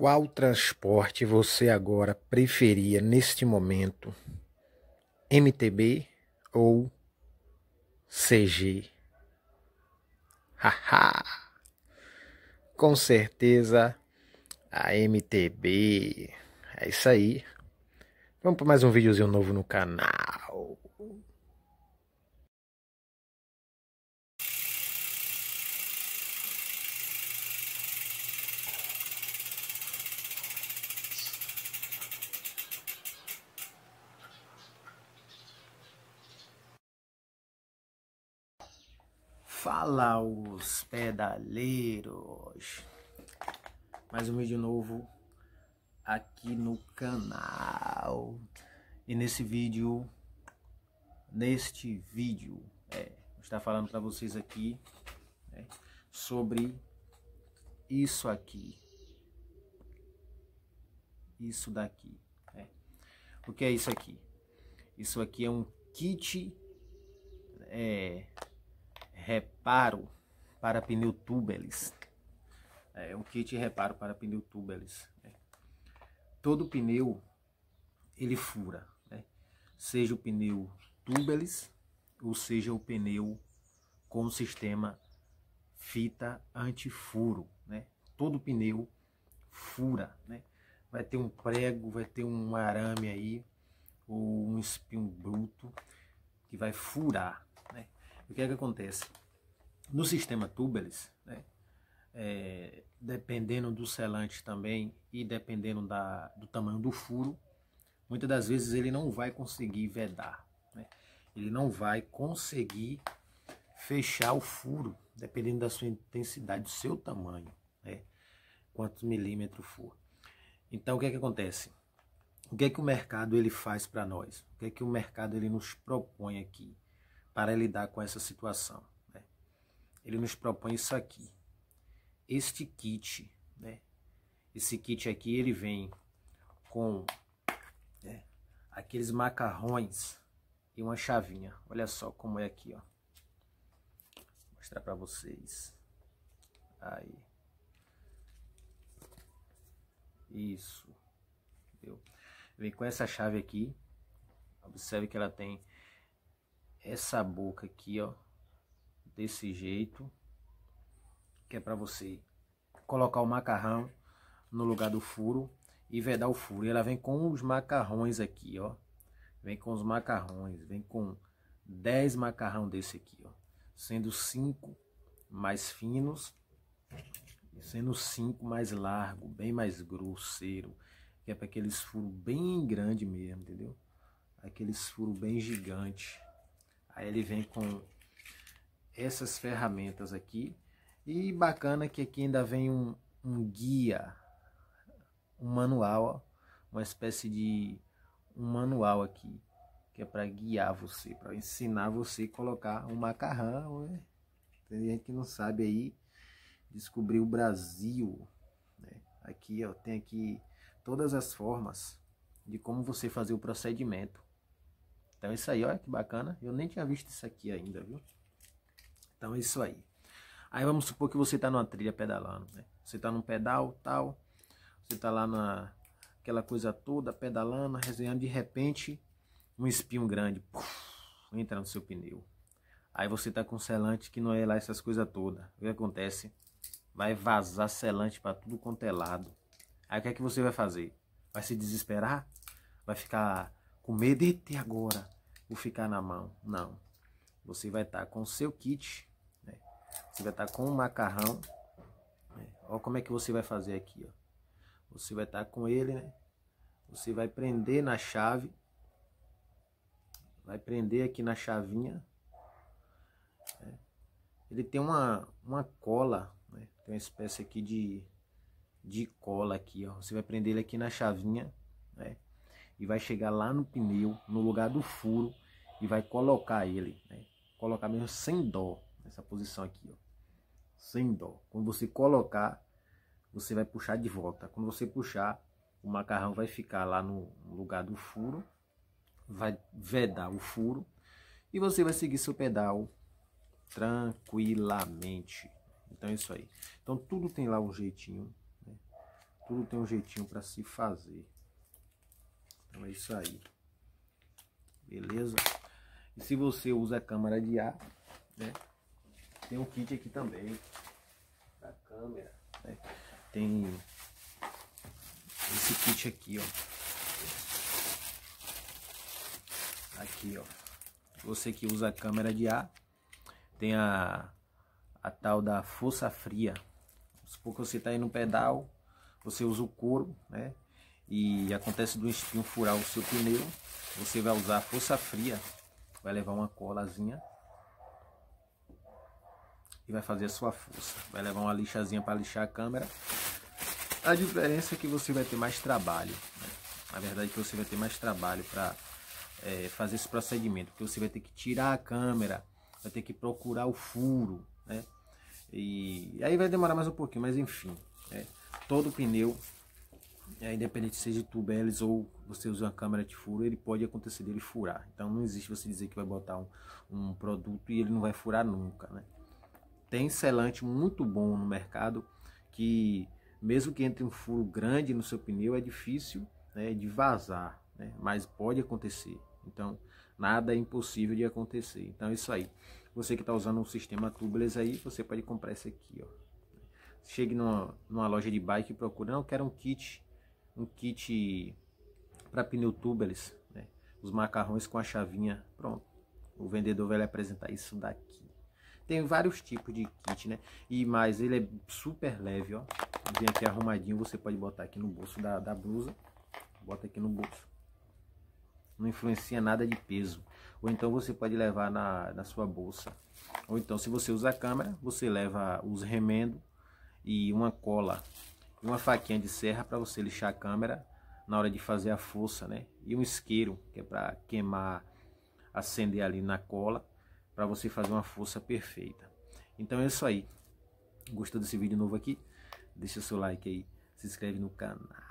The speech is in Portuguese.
Qual transporte você agora preferia neste momento? MTB ou CG? Haha! Com certeza a MTB. É isso aí. Vamos para mais um videozinho novo no canal. Fala os pedaleiros! Mais um vídeo novo aqui no canal. E nesse vídeo, neste vídeo, é, vou estar falando para vocês aqui né, sobre isso aqui. Isso daqui. É. O que é isso aqui? Isso aqui é um kit reparo para pneu tubelis. É, é um kit reparo para pneu tubelis. Né? Todo pneu ele fura, né? seja o pneu tubelis ou seja o pneu com sistema fita antifuro, né? Todo pneu fura, né? Vai ter um prego, vai ter um arame aí ou um espinho bruto que vai furar, o que é que acontece? No sistema tubeless, né, é, dependendo do selante também e dependendo da, do tamanho do furo, muitas das vezes ele não vai conseguir vedar, né? ele não vai conseguir fechar o furo, dependendo da sua intensidade, do seu tamanho, né? quantos milímetros for. Então o que é que acontece? O que é que o mercado ele faz para nós? O que é que o mercado ele nos propõe aqui? para lidar com essa situação. Né? Ele nos propõe isso aqui. Este kit, né? Esse kit aqui ele vem com né, aqueles macarrões e uma chavinha. Olha só como é aqui, ó. Vou mostrar para vocês. Aí. Isso. Entendeu? Vem com essa chave aqui. Observe que ela tem essa boca aqui, ó, desse jeito, que é para você colocar o macarrão no lugar do furo e vedar o furo. E ela vem com os macarrões aqui, ó. Vem com os macarrões, vem com 10 macarrão desse aqui, ó. Sendo 5 mais finos, sendo 5 mais largo, bem mais grosseiro. Que é para aqueles furos bem grande mesmo, entendeu? Aqueles furos bem gigante. Aí ele vem com essas ferramentas aqui. E bacana que aqui ainda vem um, um guia, um manual, uma espécie de um manual aqui, que é para guiar você, para ensinar você a colocar um macarrão. Né? Tem gente que não sabe aí descobrir o Brasil. Né? Aqui ó, tem aqui todas as formas de como você fazer o procedimento então, isso aí, olha que bacana. Eu nem tinha visto isso aqui ainda, viu? Então, é isso aí. Aí, vamos supor que você está numa trilha pedalando, né? Você está num pedal, tal. Você está lá na aquela coisa toda, pedalando, resenhando. De repente, um espinho grande puff, entra no seu pneu. Aí você tá com selante que não é lá essas coisas todas. O que acontece? Vai vazar selante para tudo quanto é lado. Aí o que é que você vai fazer? Vai se desesperar? Vai ficar com medo, ter agora vou ficar na mão. Não. Você vai estar tá com o seu kit, né? você vai estar tá com o macarrão. Né? Olha como é que você vai fazer aqui. Ó. Você vai estar tá com ele, né? Você vai prender na chave. Vai prender aqui na chavinha. Né? Ele tem uma, uma cola, né? tem uma espécie aqui de, de cola aqui, ó. Você vai prender ele aqui na chavinha, né? e vai chegar lá no pneu, no lugar do furo, e vai colocar ele, né? Colocar mesmo sem dó, nessa posição aqui, ó. Sem dó. Quando você colocar, você vai puxar de volta. Quando você puxar, o macarrão vai ficar lá no lugar do furo, vai vedar o furo e você vai seguir seu pedal tranquilamente. Então é isso aí. Então tudo tem lá um jeitinho, né? tudo tem um jeitinho para se fazer. Então é isso aí. Beleza? E se você usa a câmera de ar, né? Tem um kit aqui também. Da câmera. Né? Tem esse kit aqui, ó. Aqui, ó. Você que usa a câmera de ar, tem a, a tal da força fria. Supor que você tá aí no pedal, você usa o couro, né? e acontece do espinho furar o seu pneu, você vai usar força fria, vai levar uma colazinha e vai fazer a sua força. Vai levar uma lixazinha para lixar a câmera. A diferença é que você vai ter mais trabalho. Né? Na verdade é que você vai ter mais trabalho para é, fazer esse procedimento, porque você vai ter que tirar a câmera, vai ter que procurar o furo, né? E aí vai demorar mais um pouquinho, mas enfim, né? todo pneu é, independente se seja tubeles ou você usa uma câmera de furo, ele pode acontecer dele furar. Então não existe você dizer que vai botar um, um produto e ele não vai furar nunca, né? Tem selante muito bom no mercado que mesmo que entre um furo grande no seu pneu é difícil né, de vazar, né? mas pode acontecer. Então nada é impossível de acontecer. Então é isso aí. Você que está usando um sistema tubeless aí, você pode comprar esse aqui, ó. Chegue numa, numa loja de bike e procure não, quero um kit um kit para pneu tubeless, né? os macarrões com a chavinha, pronto. O vendedor vai lhe apresentar isso daqui. Tem vários tipos de kit, né? E mais, ele é super leve, ó. Vem aqui arrumadinho, você pode botar aqui no bolso da, da blusa. Bota aqui no bolso. Não influencia nada de peso. Ou então você pode levar na, na sua bolsa. Ou então, se você usa a câmera, você leva os remendo e uma cola e uma faquinha de serra para você lixar a câmera na hora de fazer a força, né? E um isqueiro, que é para queimar, acender ali na cola, para você fazer uma força perfeita. Então é isso aí. Gostou desse vídeo novo aqui? Deixa o seu like aí, se inscreve no canal.